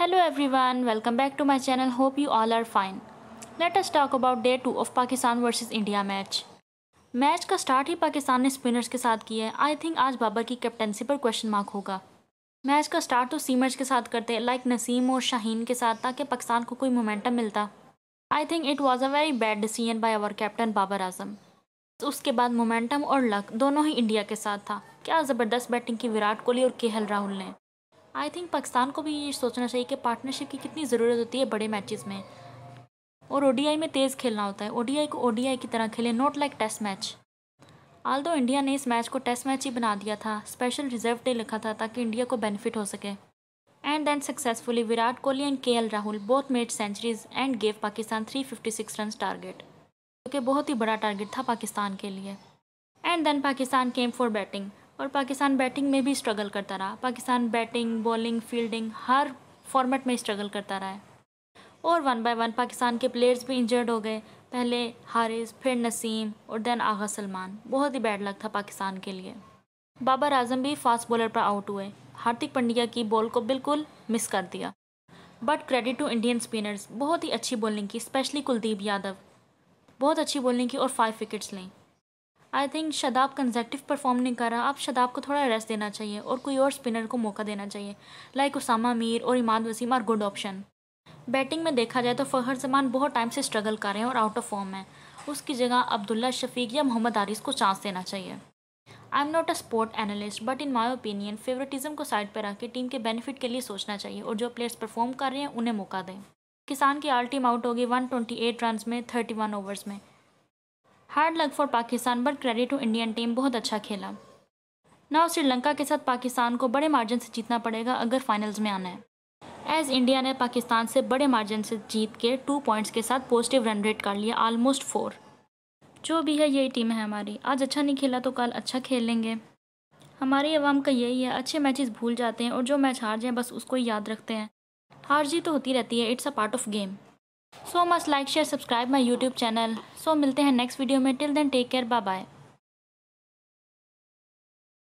hello every one welcome back to my channel hope you are are fine let talk about day two of Pakistan versus India match match का start ही पाकिस्तान ने spinners के साथ किया है I think आज बाबर की कैप्टनसी पर क्वेश्चन मार्क होगा मैच का स्टार्ट तो सीमर्स के साथ करते हैं लाइक नसीम और शाहीन के साथ ताकि पाकिस्तान को कोई मोमेंटम मिलता I think it was a very bad decision by our captain Babar Azam उसके बाद मोमेंटम और लक दोनों ही इंडिया के साथ था क्या ज़बरदस्त बैटिंग की विराट कोहली और के राहुल ने आई थिंक पाकिस्तान को भी ये सोचना चाहिए कि पार्टनरशिप की कितनी ज़रूरत होती है बड़े मैचेस में और ओडीआई में तेज़ खेलना होता है ओडीआई को ओडीआई की तरह खेले not like test match although India ने इस मैच को टेस्ट मैच ही बना दिया था स्पेशल रिजर्व डे लिखा था ताकि इंडिया को बेनिफिट हो सके and then successfully Virat Kohli and K Rahul both made centuries and gave Pakistan three run target जो बहुत ही बड़ा टारगेट था पाकिस्तान के लिए and then Pakistan came for batting और पाकिस्तान बैटिंग में भी स्ट्रगल करता रहा पाकिस्तान बैटिंग बॉलिंग फील्डिंग हर फॉर्मेट में स्ट्रगल करता रहा है और वन बाय वन पाकिस्तान के प्लेयर्स भी इंजर्ड हो गए पहले हारिस फिर नसीम और देन आगा सलमान बहुत ही बैड लक था पाकिस्तान के लिए बाबर आजम भी फास्ट बॉलर पर आउट हुए हार्दिक पंड्या की बॉल को बिल्कुल मिस कर दिया but credit to Indian spinners बहुत ही अच्छी बॉलिंग की स्पेशली कुलदीप यादव बहुत अच्छी बॉलिंग की और फाइव विकेट्स लें I think Shadab consecutive perform नहीं कर रहा आप शदाब को थोड़ा रेस्ट देना चाहिए और कोई और स्पिनर को मौका देना चाहिए लाइक उसामा मीर और Imad Wasim are good option batting में देखा जाए तो फ़हर जमान बहुत टाइम से स्ट्रगल कर रहे हैं और आउट ऑफ फॉर्म है उसकी जगह अब्दुल्ला शफीक या मोहम्मद आरिस को चांस देना चाहिए I am not a sport analyst but in my opinion favouritism को साइड पर रख के टीम के बेनिफिट के लिए सोचना चाहिए और जो प्लेयर्स परफॉर्म कर रहे हैं उन्हें मौका दें किसान की आल टीम आउट होगी 128 रन्स में 31 ओवर्स में hard luck for Pakistan but credit to Indian team बहुत अच्छा खेला नाउ श्रीलंका के साथ पाकिस्तान को बड़े मार्जिन से जीतना पड़ेगा अगर फाइनल्स में आना है एज इंडिया ने पाकिस्तान से बड़े मार्जिन से जीत के टू पॉइंट्स के साथ पॉजिटिव रन रेट कर लिया ऑलमोस्ट फोर जो भी है यही टीम है हमारी आज अच्छा नहीं खेला तो कल अच्छा खेल लेंगे हमारी आवाम का यही है अच्छे मैचेस भूल जाते हैं और जो मैच हार जाएं बस उसको याद रखते हैं हार जीत तो होती रहती है it's a part of game so much like share subscribe my YouTube channel so मिलते हैं नेक्स्ट वीडियो में till then take care bye bye